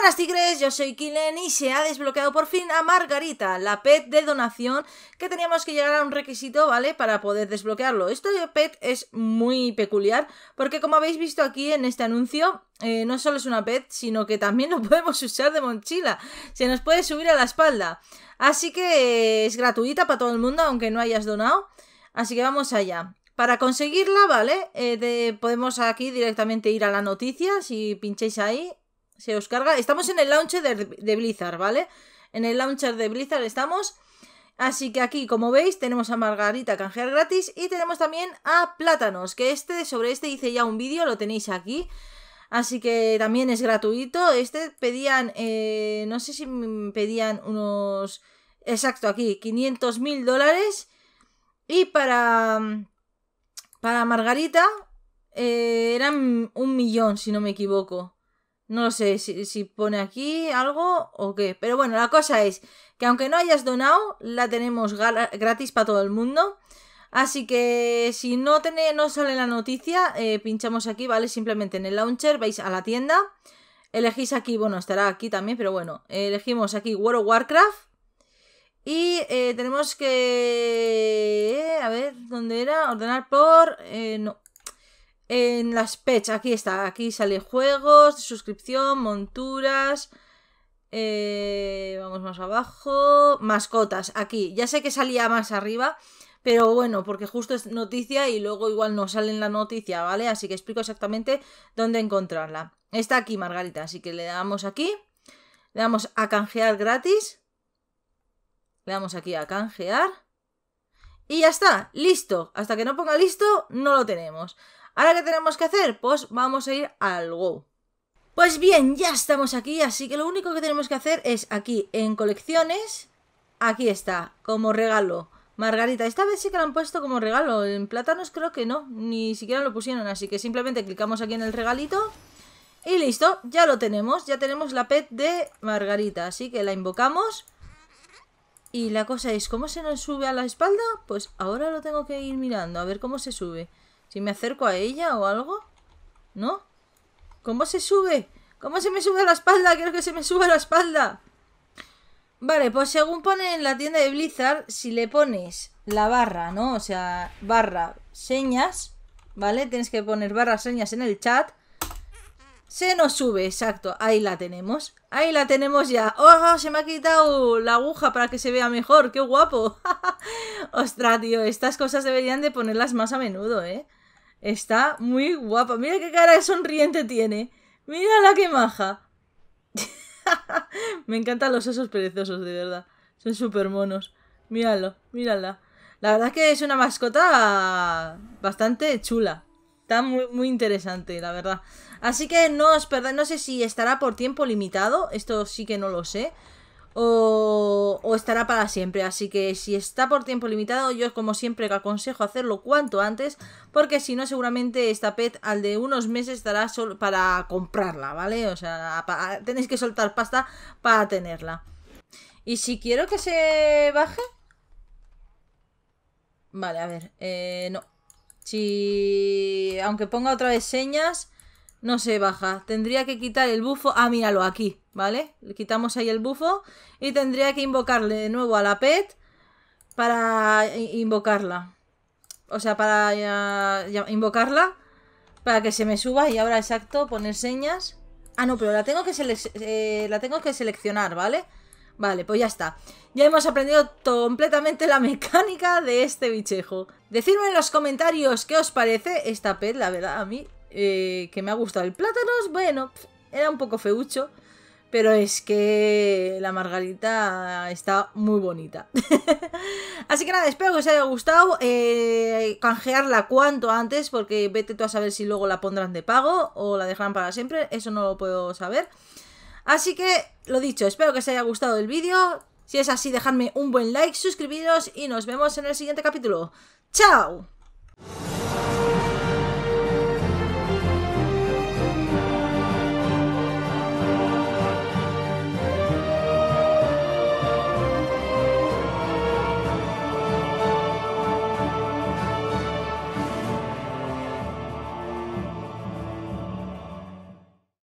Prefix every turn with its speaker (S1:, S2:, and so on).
S1: buenas tigres, yo soy Kilen y se ha desbloqueado por fin a Margarita, la pet de donación que teníamos que llegar a un requisito, ¿vale? Para poder desbloquearlo. Esto de pet es muy peculiar porque como habéis visto aquí en este anuncio, eh, no solo es una pet, sino que también lo podemos usar de mochila. Se nos puede subir a la espalda. Así que es gratuita para todo el mundo, aunque no hayas donado. Así que vamos allá. Para conseguirla, ¿vale? Eh, podemos aquí directamente ir a la noticia, si pincháis ahí, se os carga. Estamos en el launcher de, Blizzard, ¿vale? En el launcher de Blizzard estamos. Así que aquí, como veis, tenemos a Margarita canjear gratis y tenemos también a Plátanos, que este sobre este hice ya un vídeo, lo tenéis aquí. Así que también es gratuito. Este pedían, eh, no sé si pedían unos, exacto, aquí, 500 mil dólares. Y para, para Margarita eh, eran un millón, si no me equivoco. No sé si, pone aquí algo o qué. Pero bueno, la cosa es que aunque no hayas donado, la tenemos gratis para todo el mundo. Así que si no, no sale la noticia, eh, pinchamos aquí, ¿vale? Simplemente en el launcher, vais a la tienda. Elegís aquí, bueno, estará aquí también, pero bueno. elegimos aquí World of Warcraft. Y eh, tenemos que... Eh, a ver, ¿dónde era? Ordenar por... no, en las pets, aquí está, aquí sale juegos, suscripción, monturas, eh, vamos más abajo. Mascotas, aquí. Ya sé que salía más arriba, pero bueno, porque justo es noticia y luego igual no sale en la noticia, ¿vale? Así que explico exactamente dónde encontrarla. Está aquí, Margarita, así que le damos aquí. Le damos a canjear gratis. Le damos aquí a canjear. Y ya está, listo. Hasta que no ponga listo, no lo tenemos. ¿Ahora qué tenemos que hacer? Pues vamos a ir al Go. Pues bien, ya estamos aquí, así que lo único que tenemos que hacer es aquí, en colecciones, aquí está, como regalo. Margarita, esta vez sí que la han puesto como regalo, en plátanos creo que no, ni siquiera lo pusieron, así que simplemente clicamos aquí en el regalito y listo, ya lo tenemos, ya tenemos la pet de Margarita, así que la invocamos y la cosa es, ¿cómo se nos sube a la espalda? Pues ahora lo tengo que ir mirando, a ver cómo se sube. Si me acerco a ella o algo. ¿No? ¿Cómo se sube? ¿Cómo se me sube la espalda? Quiero que se me sube la espalda. Vale, pues según pone en la tienda de Blizzard, si le pones la barra, ¿no? O sea, barra señas, ¿vale? Tienes que poner barra señas en el chat. Se nos sube, exacto. Ahí la tenemos. Ahí la tenemos ya. ¡Oh! Se me ha quitado la aguja para que se vea mejor. ¡Qué guapo! Ostras, tío. Estas cosas deberían de ponerlas más a menudo, ¿eh? Está muy guapa. Mira qué cara sonriente tiene. Mira la que maja. Me encantan los esos perezosos, de verdad. Son súper monos. Míralo, mírala. La verdad es que es una mascota bastante chula. Está muy, interesante, la verdad. Así que no os perdáis. No sé si estará por tiempo limitado. Esto sí que no lo sé o, estará para siempre. Así que si está por tiempo limitado, yo como siempre aconsejo hacerlo cuanto antes, porque si no, seguramente esta pet al de unos meses estará solo para comprarla, ¿vale? O sea, tenéis que soltar pasta para tenerla. Y si quiero que se baje... Vale, a ver, eh, no. Si... Aunque ponga otra vez señas no se baja. Tendría que quitar el bufo. Ah, míralo, aquí, ¿vale? Le quitamos ahí el bufo y tendría que invocarle de nuevo a la pet para invocarla. O sea, para invocarla para que se me suba y ahora exacto poner señas. Ah, no, pero la tengo que, eh, la tengo que seleccionar, ¿vale? Vale, pues ya está. Ya hemos aprendido completamente la mecánica de este bichejo. Decidme en los comentarios qué os parece esta pet, la verdad, a mí eh, que me ha gustado. El plátanos, bueno, era un poco feucho, pero es que la margarita está muy bonita. Así que nada, espero que os haya gustado. Eh, canjearla cuanto antes, porque vete tú a saber si luego la pondrán de pago o la dejarán para siempre. Eso no lo puedo saber. Así que, lo dicho, espero que os haya gustado el vídeo. Si es así, dejadme un buen like, suscribiros y nos vemos en el siguiente capítulo. ¡Chao!